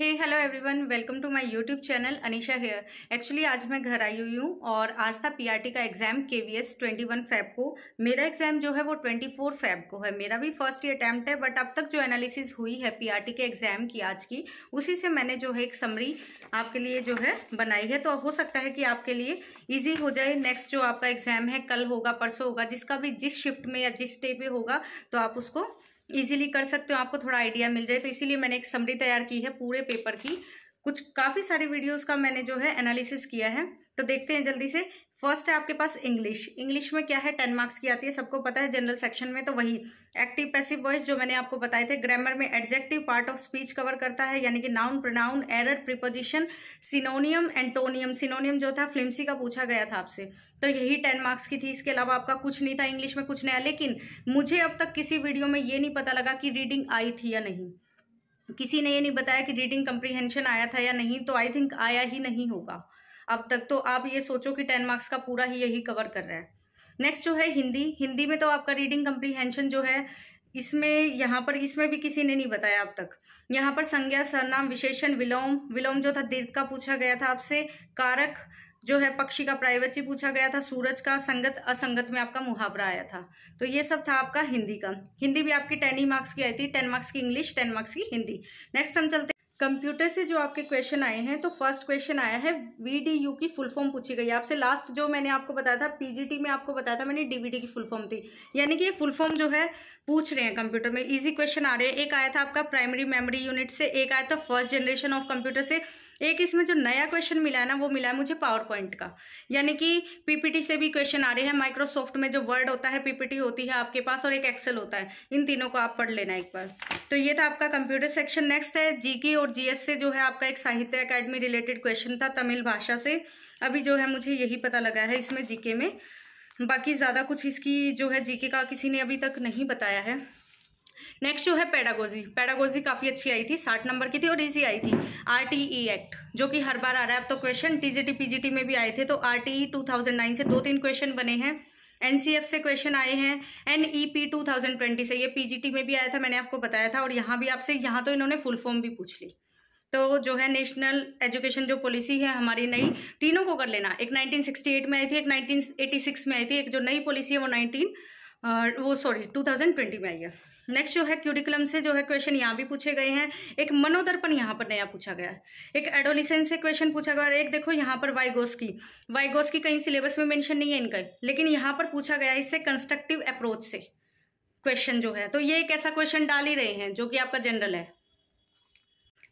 hey hello everyone welcome to my YouTube channel Anisha here actually आज मैं घर आई हुई हूँ और आज था पीआरटी का exam K V S twenty one Feb को मेरा एग्ज़ाम जो है वो ट्वेंटी फोर फैब को है मेरा भी फर्स्ट ही अटैम्प्ट है बट अब तक जो एनालिसिस हुई है पीआरटी के एग्ज़ाम की आज की उसी से मैंने जो है एक समरी आपके लिए जो है बनाई है तो हो सकता है कि आपके लिए ईजी हो जाए नेक्स्ट जो आपका एग्ज़ाम है कल होगा परसों होगा जिसका भी जिस शिफ्ट में या जिस डे पे होगा तो आप उसको इजीली कर सकते हो आपको थोड़ा आइडिया मिल जाए तो इसीलिए मैंने एक समरी तैयार की है पूरे पेपर की कुछ काफ़ी सारी वीडियोस का मैंने जो है एनालिसिस किया है तो देखते हैं जल्दी से फर्स्ट है आपके पास इंग्लिश इंग्लिश में क्या है टेन मार्क्स की आती है सबको पता है जनरल सेक्शन में तो वही एक्टिव पैसिव वॉइस जो मैंने आपको बताए थे ग्रामर में adjective part of speech cover करता है यानी कि noun pronoun error preposition synonym antonym synonym जो था फ्लिम्सी का पूछा गया था आपसे तो यही टेन मार्क्स की थी इसके अलावा आपका कुछ नहीं था इंग्लिश में कुछ नया लेकिन मुझे अब तक किसी वीडियो में ये नहीं पता लगा कि रीडिंग आई थी या नहीं किसी ने ये नहीं बताया कि रीडिंग कम्प्रीहेंशन आया था या नहीं तो आई थिंक आया ही नहीं होगा अब तक तो आप ये सोचो कि टेन मार्क्स का पूरा ही यही कवर कर रहा है नेक्स्ट जो है हिंदी हिंदी में तो आपका रीडिंग कम्प्रीहेंशन जो है इसमें यहाँ पर इसमें भी किसी ने नहीं बताया अब तक यहाँ पर संज्ञा सरनाम विशेषण विलोम विलोम जो था दीर्घ का पूछा गया था आपसे कारक जो है पक्षी का प्राइवेसी पूछा गया था सूरज का संगत असंगत में आपका मुहावरा आया था तो ये सब था आपका हिंदी का हिंदी भी आपकी टेन ही मार्क्स की आई थी टेन मार्क्स की इंग्लिश टेन मार्क्स की हिंदी नेक्स्ट हम चलते कंप्यूटर से जो आपके क्वेश्चन आए हैं तो फर्स्ट क्वेश्चन आया है वीडीयू की फुल फॉर्म पूछी गई आपसे लास्ट जो मैंने आपको बताया था पीजीटी में आपको बताया था मैंने डीवीडी की फुल फॉर्म थी यानी कि ये फुल फॉर्म जो है पूछ रहे हैं कंप्यूटर में इजी क्वेश्चन आ रहे हैं एक आया था आपका प्राइमरी मेमोरी यूनिट से एक आया था फर्स्ट जनरेशन ऑफ कंप्यूटर से एक इसमें जो नया क्वेश्चन मिला है ना वो मिला है मुझे पावर पॉइंट का यानी कि पीपीटी से भी क्वेश्चन आ रहे हैं माइक्रोसॉफ्ट में जो वर्ड होता है पीपीटी होती है आपके पास और एक एक्सेल होता है इन तीनों को आप पढ़ लेना एक बार तो ये था आपका कंप्यूटर सेक्शन नेक्स्ट है जीके और जीएस से जो है आपका एक साहित्य अकेडमी रिलेटेड क्वेश्चन था तमिल भाषा से अभी जो है मुझे यही पता लगा है इसमें जीके में बाकी ज़्यादा कुछ इसकी जो है जीके का किसी ने अभी तक नहीं बताया है नेक्स्ट जो है पैडागोजी पैडागोजी काफ़ी अच्छी आई थी साठ नंबर की थी और इजी आई थी आरटीई एक्ट e जो कि हर बार आ रहा है अब तो क्वेश्चन टीजीटी पीजीटी में भी आए थे तो आरटीई 2009 e से दो तीन क्वेश्चन बने हैं एनसीएफ से क्वेश्चन आए हैं एनईपी 2020 e से ये पीजीटी में भी आया था मैंने आपको बताया था और यहाँ भी आपसे यहाँ तो इन्होंने फुल फॉर्म भी पूछ ली तो जो है नेशनल एजुकेशन जो पॉलिसी है हमारी नई तीनों को कर लेना एक एट में आई थी एक सिक्स में आई थी एक जो नई पॉलिसी है वो नाइनटीन वो सॉरी टू में आई है नेक्स्ट जो है क्यूडिकुलम से जो है क्वेश्चन यहाँ भी पूछे गए हैं एक मनोदर्पण यहाँ पर नया पूछा गया है एक एडोलिसेंस से क्वेश्चन पूछा गया और एक देखो यहाँ पर वाइगोस की वाइगोस की कहीं सिलेबस में मेंशन नहीं है इनका लेकिन यहाँ पर पूछा गया इससे कंस्ट्रक्टिव अप्रोच से क्वेश्चन जो है तो ये एक ऐसा क्वेश्चन डाल ही रहे हैं जो कि आपका जनरल है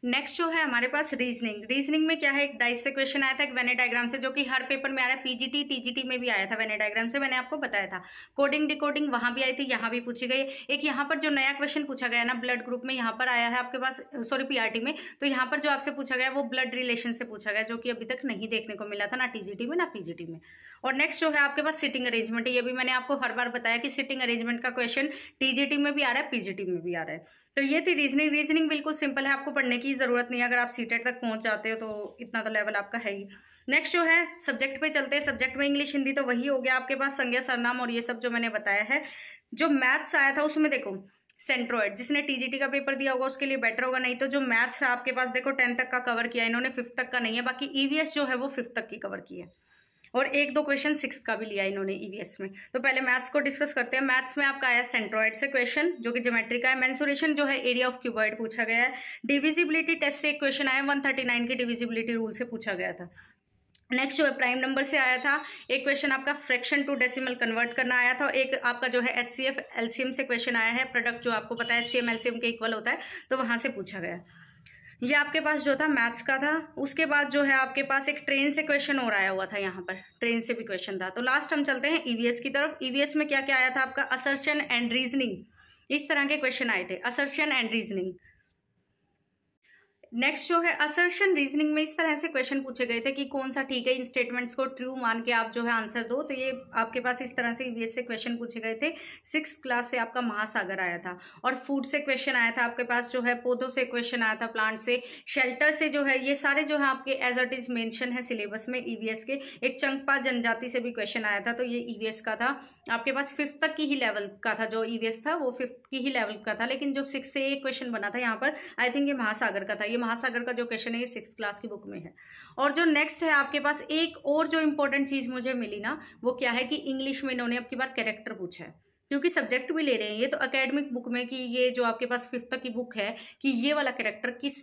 नेक्स्ट जो है हमारे पास रीजनिंग रीजनिंग में क्या है एक डाइस से क्वेश्चन आया था एक वेने डायग्राम से जो कि हर पेपर में आ रहा है पीजीटी टीजीटी में भी आया था वेने डायग्राम से मैंने आपको बताया था कोडिंग डिकोडिंग वहां भी आई थी यहाँ भी पूछी गई एक यहाँ पर जो नया क्वेश्चन पूछा गया ना ब्लड ग्रुप में यहाँ पर आया है आपके पास सॉरी पीआरटी में तो यहाँ पर जो आपसे पूछा गया वो ब्लड रिलेशन से पूछा गया जो कि अभी तक नहीं देखने को मिला था ना टीजीटी में ना पीजीटी में और नेक्स्ट जो है आपके पास सिटिंग अरेंजमेंट ये भी मैंने आपको हर बार बताया कि सिटिंग अरेंजमेंट का क्वेश्चन टीजीटी में भी आ रहा है पीजीटी में भी आ रहा है तो ये थी रीजनिंग रीजनिंग बिल्कुल सिंपल है आपको पढ़ने की ज़रूरत नहीं है अगर आप सीटेट तक पहुंच जाते हो तो इतना तो लेवल आपका है ही नेक्स्ट जो है सब्जेक्ट पे चलते हैं सब्जेक्ट में इंग्लिश हिंदी तो वही हो गया आपके पास संज्ञा सरनाम और ये सब जो मैंने बताया है जो मैथ्स आया था उसमें देखो सेंट्रोइड जिसने टीजीटी का पेपर दिया होगा उसके लिए बेटर होगा नहीं तो जो मैथ्स आपके पास देखो टेंथ तक का कवर किया इन्होंने फिफ्थ तक का नहीं है बाकी ईवीएस e जो है वो फिफ्थ तक की कवर की है और एक दो क्वेश्चन सिक्स का भी लिया इन्होंने ईवीएस e में तो पहले मैथ्स को डिस्कस करते हैं मैथ्स में आपका आया सेंट्रॉइड से क्वेश्चन जो कि जोमेट्री का है मैंसुरेशन जो है एरिया ऑफ क्यूबॉइड पूछा गया है डिविजिबिलिटी टेस्ट से एक क्वेश्चन आया वन नाइन के डिविजिबिलिटी रूल से पूछा गया था नेक्स्ट जो है प्राइम नंबर से आया था एक क्वेश्चन आपका फ्रैक्शन टू डेसिमल कन्वर्ट करना आया था एक आपका जो है एच सी एफ से क्वेश्चन आया है प्रोडक्ट जो आपको पता है एच सी एम के इक्वल होता है तो वहाँ से पूछा गया ये आपके पास जो था मैथ्स का था उसके बाद जो है आपके पास एक ट्रेन से क्वेश्चन और आया हुआ था यहाँ पर ट्रेन से भी क्वेश्चन था तो लास्ट हम चलते हैं ईवीएस e की तरफ ईवीएस e में क्या क्या आया था आपका असर्शन एंड रीजनिंग इस तरह के क्वेश्चन आए थे असर्शन एंड रीजनिंग नेक्स्ट जो है असर्शन रीजनिंग में इस तरह से क्वेश्चन पूछे गए थे कि कौन सा ठीक है इन स्टेटमेंट्स को ट्रू मान के आप जो है आंसर दो तो ये आपके पास इस तरह से यूएस से क्वेश्चन पूछे गए थे सिक्स क्लास से आपका महासागर आया था और फूड से क्वेश्चन आया था आपके पास जो है पौधों से क्वेश्चन आया था प्लांट से शेल्टर से जो है ये सारे जो है आपके एज इट इज मैंशन है सिलेबस में ईवीएस e के एक चंकपा जनजाति से भी क्वेश्चन आया था तो ये ईवीएस e का था आपके पास फिफ्थ तक की ही लेवल का था जो ईवीएस e था वो फिफ्थ की ही लेवल का था लेकिन जो सिक्स से एक क्वेश्चन बना था यहाँ पर आई थिंक ये महासागर का था ये महासागर का जो क्वेश्चन है ये सिक्स क्लास की बुक में है और जो नेक्स्ट है आपके पास एक और जो इम्पोर्टेंट चीज़ मुझे मिली ना वो क्या है कि इंग्लिश में इन्होंने आपकी बार कैरेक्टर पूछा है क्योंकि सब्जेक्ट भी ले रहे हैं ये तो अकेडमिक बुक में कि ये जो आपके पास फिफ्थ तक की बुक है कि ये वाला कैरेक्टर किस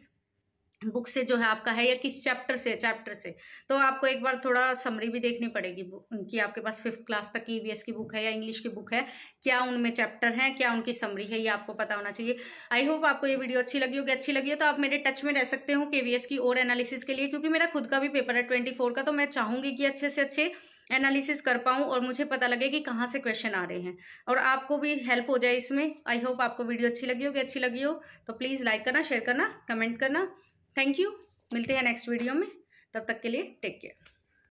बुक से जो है आपका है या किस चैप्टर से चैप्टर से तो आपको एक बार थोड़ा समरी भी देखनी पड़ेगी कि आपके पास फिफ्थ क्लास तक की e ई की बुक है या इंग्लिश की बुक है क्या उनमें चैप्टर हैं क्या उनकी समरी है ये आपको पता होना चाहिए आई होप आपको ये वीडियो अच्छी लगी होगी अच्छी लगी हो तो आप मेरे टच में रह सकते हो के की और एनालिसिस के लिए क्योंकि मेरा खुद का भी पेपर है ट्वेंटी का तो मैं चाहूँगी कि अच्छे से अच्छे एनालिसिस कर पाऊँ और मुझे पता लगे कि कहाँ से क्वेश्चन आ रहे हैं और आपको भी हेल्प हो जाए इसमें आई होप आपको वीडियो अच्छी लगी होगी अच्छी लगी हो तो प्लीज़ लाइक करना शेयर करना कमेंट करना थैंक यू मिलते हैं नेक्स्ट वीडियो में तब तक के लिए टेक केयर